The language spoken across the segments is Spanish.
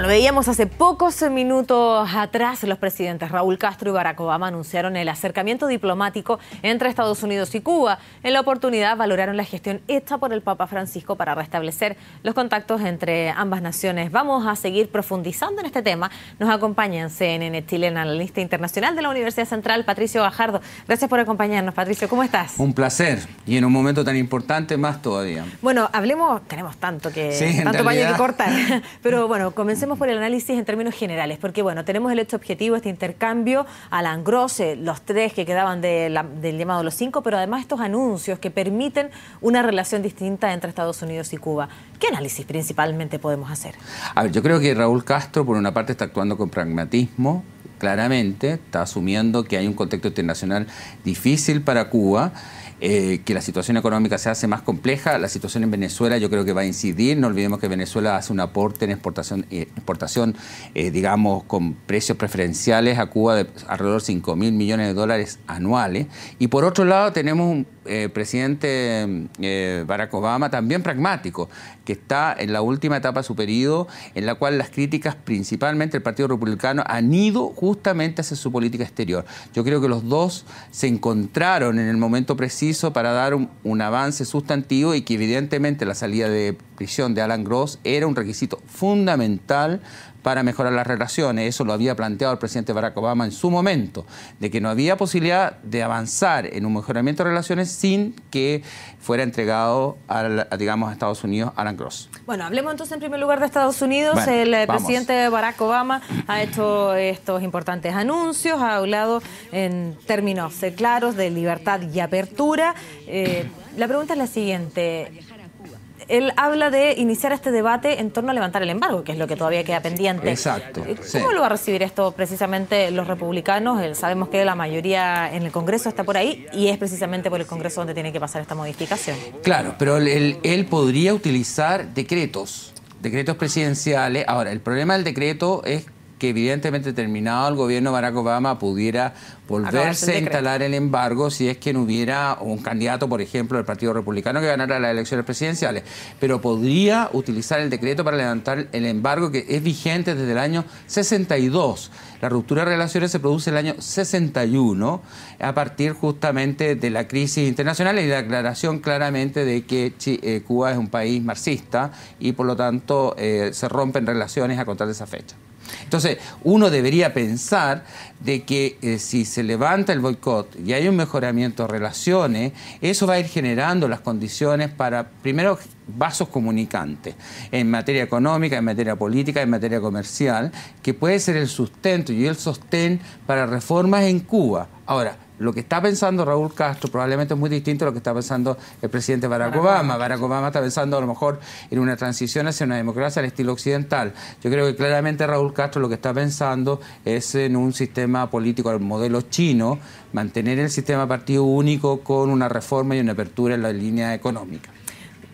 lo veíamos hace pocos minutos atrás, los presidentes Raúl Castro y Barack Obama anunciaron el acercamiento diplomático entre Estados Unidos y Cuba. En la oportunidad valoraron la gestión hecha por el Papa Francisco para restablecer los contactos entre ambas naciones. Vamos a seguir profundizando en este tema. Nos acompaña en CNN Chile, en analista internacional de la Universidad Central, Patricio Bajardo. Gracias por acompañarnos, Patricio. ¿Cómo estás? Un placer. Y en un momento tan importante, más todavía. Bueno, hablemos, tenemos tanto que sí, tanto paño que cortar. Pero bueno, comencemos por el análisis en términos generales, porque bueno, tenemos el hecho objetivo, este intercambio Alan Gross los tres que quedaban del llamado los cinco, pero además estos anuncios que permiten una relación distinta entre Estados Unidos y Cuba. ¿Qué análisis principalmente podemos hacer? A ver, yo creo que Raúl Castro, por una parte, está actuando con pragmatismo, claramente, está asumiendo que hay un contexto internacional difícil para Cuba eh, que la situación económica se hace más compleja. La situación en Venezuela yo creo que va a incidir. No olvidemos que Venezuela hace un aporte en exportación, eh, exportación eh, digamos, con precios preferenciales a Cuba de alrededor de 5 mil millones de dólares anuales. Y por otro lado tenemos un eh, presidente eh, Barack Obama, también pragmático, que está en la última etapa de su periodo, en la cual las críticas principalmente del Partido Republicano han ido justamente hacia su política exterior. Yo creo que los dos se encontraron en el momento preciso para dar un, un avance sustantivo y que evidentemente la salida de prisión de Alan Gross era un requisito fundamental para mejorar las relaciones. Eso lo había planteado el presidente Barack Obama en su momento, de que no había posibilidad de avanzar en un mejoramiento de relaciones sin que fuera entregado, a, digamos, a Estados Unidos Alan Gross. Bueno, hablemos entonces en primer lugar de Estados Unidos. el eh, presidente Barack Obama ha hecho estos importantes anuncios, ha hablado en términos eh, claros de libertad y apertura. Eh, la pregunta es la siguiente él habla de iniciar este debate en torno a levantar el embargo, que es lo que todavía queda pendiente. Exacto. Eh, ¿Cómo lo va a recibir esto precisamente los republicanos? Eh, sabemos que la mayoría en el Congreso está por ahí y es precisamente por el Congreso donde tiene que pasar esta modificación. Claro, pero él, él podría utilizar decretos, decretos presidenciales. Ahora, el problema del decreto es que evidentemente terminado el gobierno de Barack Obama pudiera volverse a instalar el embargo si es que no hubiera un candidato, por ejemplo, del Partido Republicano que ganara las elecciones presidenciales. Pero podría utilizar el decreto para levantar el embargo que es vigente desde el año 62. La ruptura de relaciones se produce en el año 61 a partir justamente de la crisis internacional y la aclaración claramente de que eh, Cuba es un país marxista y por lo tanto eh, se rompen relaciones a contar de esa fecha. Entonces, uno debería pensar de que eh, si se levanta el boicot y hay un mejoramiento de relaciones, eso va a ir generando las condiciones para, primero, vasos comunicantes en materia económica, en materia política, en materia comercial, que puede ser el sustento y el sostén para reformas en Cuba. Ahora, lo que está pensando Raúl Castro probablemente es muy distinto a lo que está pensando el presidente Barack, Obama. Obama. Barack Obama está pensando a lo mejor en una transición hacia una democracia al estilo occidental. Yo creo que claramente Raúl Castro lo que está pensando es en un sistema político al modelo chino, mantener el sistema partido único con una reforma y una apertura en la línea económica.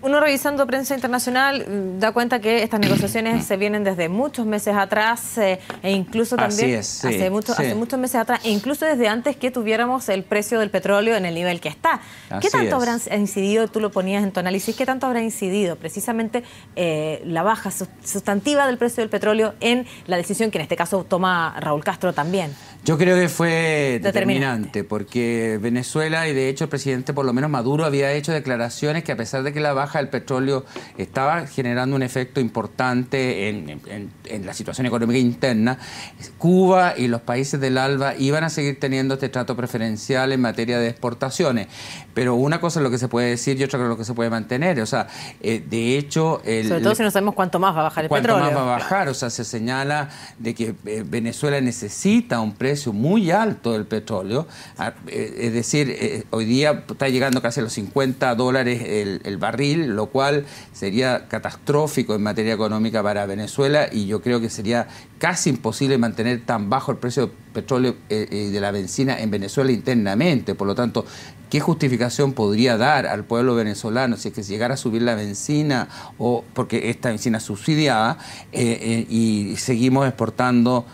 Uno revisando prensa internacional mm, da cuenta que estas negociaciones se vienen desde muchos meses atrás eh, e incluso también hace, muchos meses atrás e incluso desde antes que tuviéramos el precio del petróleo en el nivel que está. ¿Qué tanto habrá incidido, tú lo ponías en tu análisis, qué tanto habrá incidido precisamente eh, la baja sustantiva del precio del petróleo en la decisión que en este caso toma Raúl Castro también? Yo creo que fue determinante porque Venezuela y de hecho el presidente por lo menos Maduro había hecho declaraciones que a pesar de que la baja el petróleo estaba generando un efecto importante en, la situación económica interna, Cuba y los países del ALBA iban a seguir teniendo este trato preferencial en materia de exportaciones. Pero una cosa es lo que se puede decir y otra es lo que se puede mantener. O sea, eh, de hecho... El, Sobre todo si no sabemos cuánto más va a bajar el petróleo. Cuánto más va a bajar. O sea, se señala de que eh, Venezuela necesita un precio muy alto del petróleo. Ah, eh, es decir, hoy día está llegando casi a los 50 dólares el barril lo cual sería catastrófico en materia económica para Venezuela y yo creo que sería casi imposible mantener tan bajo el precio petróleo y eh, eh, de la benzina en Venezuela internamente. Por lo tanto, ¿qué justificación podría dar al pueblo venezolano si es que llegara a subir la benzina o porque esta benzina subsidiada eh, y seguimos exportando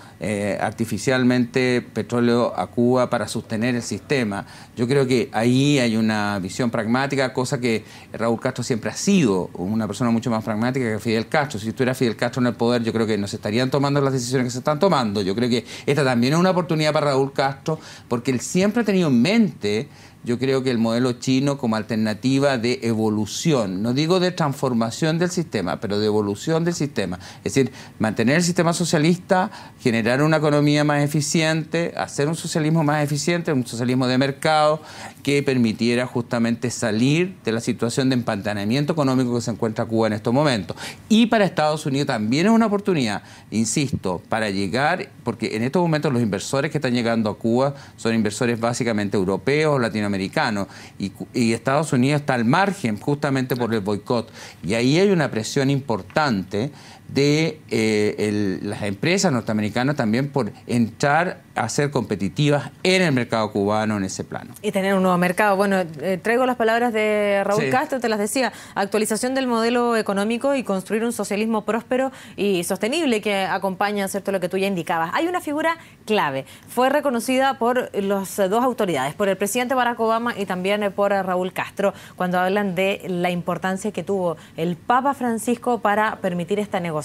artificialmente petróleo a Cuba para sostener el sistema? Yo creo que ahí hay una visión pragmática, cosa que Raúl Castro siempre ha sido una persona mucho más pragmática que Fidel Castro. Si estuviera Fidel Castro en el poder, yo creo que no se estarían tomando las decisiones que se están tomando. Yo creo que esta también es una oportunidad para Raúl Castro, porque él siempre ha tenido en mente yo creo que el modelo chino como alternativa de evolución, no digo de transformación del sistema, pero de evolución del sistema. Es decir, mantener el sistema socialista, generar una economía más eficiente, hacer un socialismo más eficiente, un socialismo de mercado que permitiera justamente salir de la situación de empantanamiento económico que se encuentra Cuba en estos momentos. Y para Estados Unidos también es una oportunidad, insisto, para llegar, porque en estos momentos los inversores que están llegando a Cuba son inversores básicamente europeos, latinoamericanos, americano y, Estados Unidos está al margen justamente por el boicot. Y ahí hay una presión importante de eh, las empresas norteamericanas también por entrar a ser competitivas en el mercado cubano en ese plano. Y tener un nuevo mercado. Bueno, eh, traigo las palabras de Raúl Castro, te las decía, actualización del modelo económico y construir un socialismo próspero y sostenible que acompaña, ¿cierto?, lo que tú ya indicabas. Hay una figura clave, fue reconocida por las dos autoridades, por el presidente Barack Obama y también por Raúl Castro, cuando hablan de la importancia que tuvo el Papa Francisco para permitir esta negociación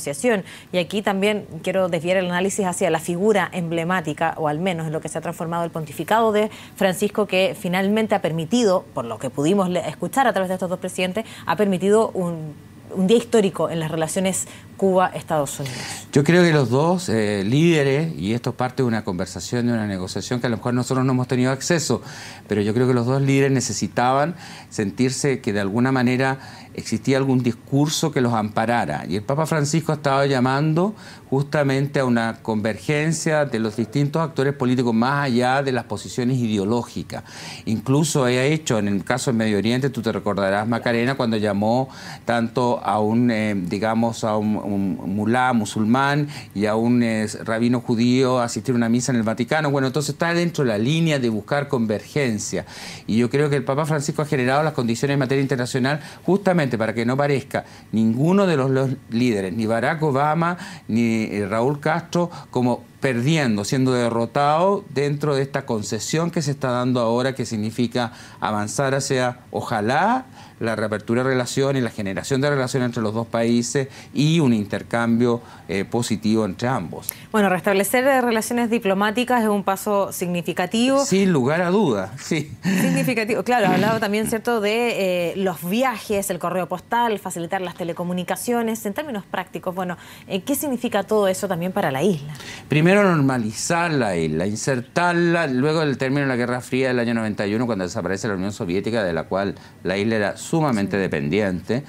y aquí también quiero desviar el análisis hacia la figura emblemática, o al menos en lo que se ha transformado el pontificado de Francisco, que finalmente ha permitido, por lo que pudimos escuchar a través de estos dos presidentes, ha permitido un un día histórico en las relaciones Cuba-Estados Unidos? Yo creo que los dos eh, líderes, y esto parte de una conversación, de una negociación que a lo mejor nosotros no hemos tenido acceso, pero yo creo que los dos líderes necesitaban sentirse que de alguna manera existía algún discurso que los amparara. Y el Papa Francisco ha estado llamando justamente a una convergencia de los distintos actores políticos más allá de las posiciones ideológicas. Incluso ha hecho, en el caso del Medio Oriente, tú te recordarás, Macarena, cuando llamó tanto a un, eh, digamos, a un un mulá musulmán y a un eh, rabino judío asistir a una misa en el Vaticano. Bueno, entonces está dentro de la línea de buscar convergencia. Y yo creo que el Papa Francisco ha generado las condiciones en materia internacional justamente para que no parezca ninguno de los líderes, ni Barack Obama, ni eh, Raúl Castro, como perdiendo, siendo derrotado dentro de esta concesión que se está dando ahora, que significa avanzar hacia, ojalá, la reapertura de relaciones, la generación de relaciones entre los dos países y un intercambio eh, positivo entre ambos. Bueno, restablecer relaciones diplomáticas es un paso significativo. Sin lugar a dudas, sí. Significativo, claro, ha hablado también, ¿cierto?, de eh, los viajes, el correo postal, facilitar las telecomunicaciones, en términos prácticos, bueno, eh, ¿qué significa todo eso también para la isla? Primero normalizar la isla, insertarla, luego del término de la Guerra Fría del año 91, cuando desaparece la Unión Soviética, de la cual la isla era sumamente dependiente...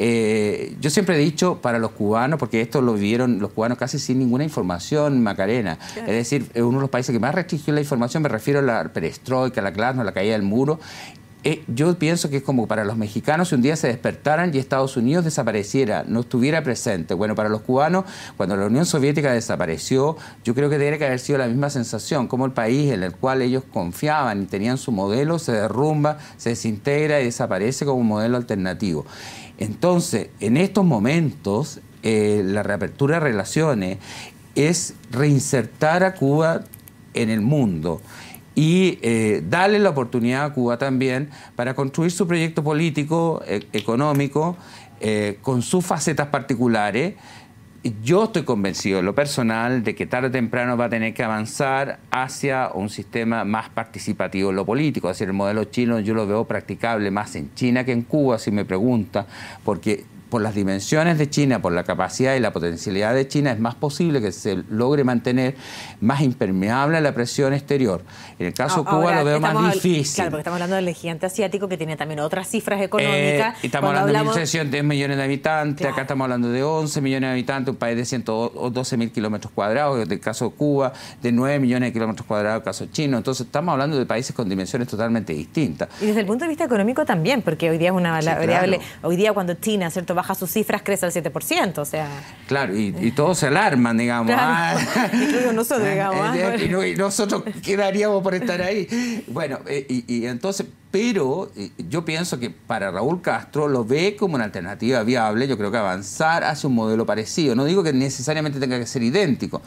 Eh, yo siempre he dicho para los cubanos, porque esto lo vieron los cubanos casi sin ninguna información, Macarena. Es decir, uno de los países que más restringió la información, me refiero a la perestroika, la glasnost, la caída del muro, eh, yo pienso que es como para los mexicanos si un día se despertaran y Estados Unidos desapareciera, no estuviera presente. Bueno, para los cubanos, cuando la Unión Soviética desapareció, yo creo que debería que haber sido la misma sensación, como el país en el cual ellos confiaban y tenían su modelo se derrumba, se desintegra y desaparece como un modelo alternativo. Entonces, en estos momentos, eh, la reapertura de relaciones es reinsertar a Cuba en el mundo y eh, darle la oportunidad a Cuba también para construir su proyecto político, eh, económico, eh, con sus facetas particulares. Yo estoy convencido, en lo personal, de que tarde o temprano va a tener que avanzar hacia un sistema más participativo en lo político. Es decir, el modelo chino yo lo veo practicable más en China que en Cuba, si me pregunta, porque por las dimensiones de China, por la capacidad y la potencialidad de China, es más posible que se logre mantener más impermeable a la presión exterior. En el caso de Cuba lo veo más difícil. Claro, porque estamos hablando del gigante asiático que tiene también otras cifras económicas. Eh, y estamos hablando de 10 millones de habitantes, acá estamos hablando de 11 millones de habitantes, un país de 112 mil kilómetros cuadrados, en el caso de Cuba, de 9 millones de kilómetros cuadrados, en el caso chino. Entonces estamos hablando de países con dimensiones totalmente distintas. Y desde el punto de vista económico también, porque hoy día es una variable. Hoy día cuando China, ¿cierto? baja sus cifras crece al 7%, o sea... Claro, y, y todos se alarman, digamos. Ah. Y, eh, eh, y, nosotros quedaríamos por estar ahí. Bueno, eh, y, entonces, pero yo pienso que para Raúl Castro lo ve como una alternativa viable, yo creo que avanzar hacia un modelo parecido. No digo que necesariamente tenga que ser idéntico,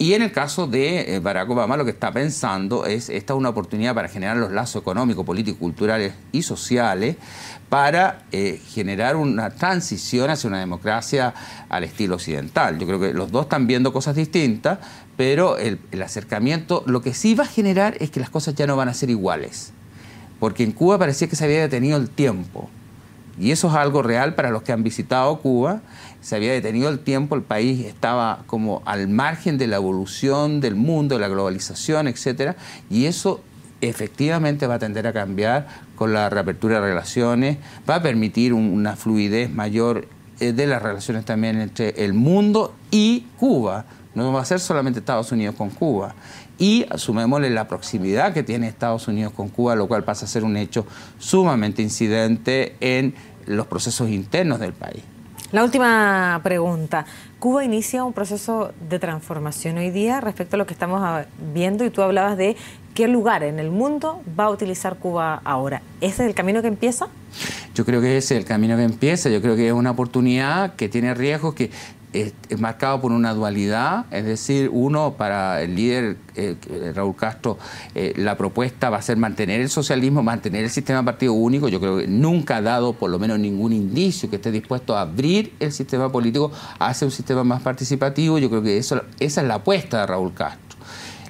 y en el caso de eh, Barack Obama, lo que está pensando es esta es una oportunidad para generar los lazos económicos, políticos, culturales y sociales para eh, generar una transición hacia una democracia al estilo occidental. Yo creo que los dos están viendo cosas distintas, pero el acercamiento lo que sí va a generar es que las cosas ya no van a ser iguales, porque en Cuba parecía que se había detenido el tiempo y eso es algo real para los que han visitado Cuba. Se había detenido el tiempo, el país estaba como al margen de la evolución del mundo, de la globalización, etcétera, y eso efectivamente va a tender a cambiar con la reapertura de relaciones, va a permitir una fluidez mayor eh, de las relaciones también entre el mundo y Cuba. No va a ser solamente Estados Unidos con Cuba. Y asumémosle la proximidad que tiene Estados Unidos con Cuba, lo cual pasa a ser un hecho sumamente incidente en los procesos internos del país. La última pregunta. Cuba inicia un proceso de transformación hoy día respecto a lo que estamos viendo y tú hablabas de qué lugar en el mundo va a utilizar Cuba ahora. ¿Ese es el camino que empieza? Yo creo que ese es el camino que empieza. Yo creo que es una oportunidad que tiene riesgos, que es, marcado por una dualidad, es decir, uno, para el líder eh, eh, Raúl Castro, eh, la propuesta va a ser mantener el socialismo, mantener el sistema partido único. Yo creo que nunca ha dado, por lo menos, ningún indicio que esté dispuesto a abrir el sistema político hacia un sistema más participativo. Yo creo que eso, esa es la apuesta de Raúl Castro.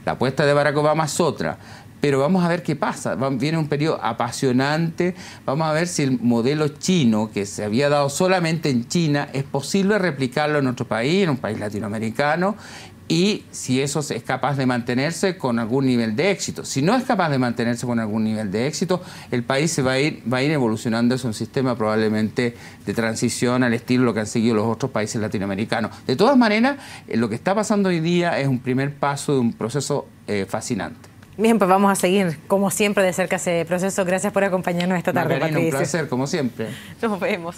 La apuesta de Barack Obama es otra pero vamos a ver qué pasa. Viene un periodo apasionante, vamos a ver si el modelo chino que se había dado solamente en China es posible replicarlo en otro país, en un país latinoamericano, y si eso es capaz de mantenerse con algún nivel de éxito. Si no es capaz de mantenerse con algún nivel de éxito, el país se va a ir, va a ir evolucionando es un sistema probablemente de transición al estilo lo que han seguido los otros países latinoamericanos. De todas maneras, eh, lo que está pasando hoy día es un primer paso de un proceso eh, fascinante. Bien, pues vamos a seguir, como siempre, de cerca ese proceso. Gracias por acompañarnos esta tarde, un placer, como siempre. Nos vemos.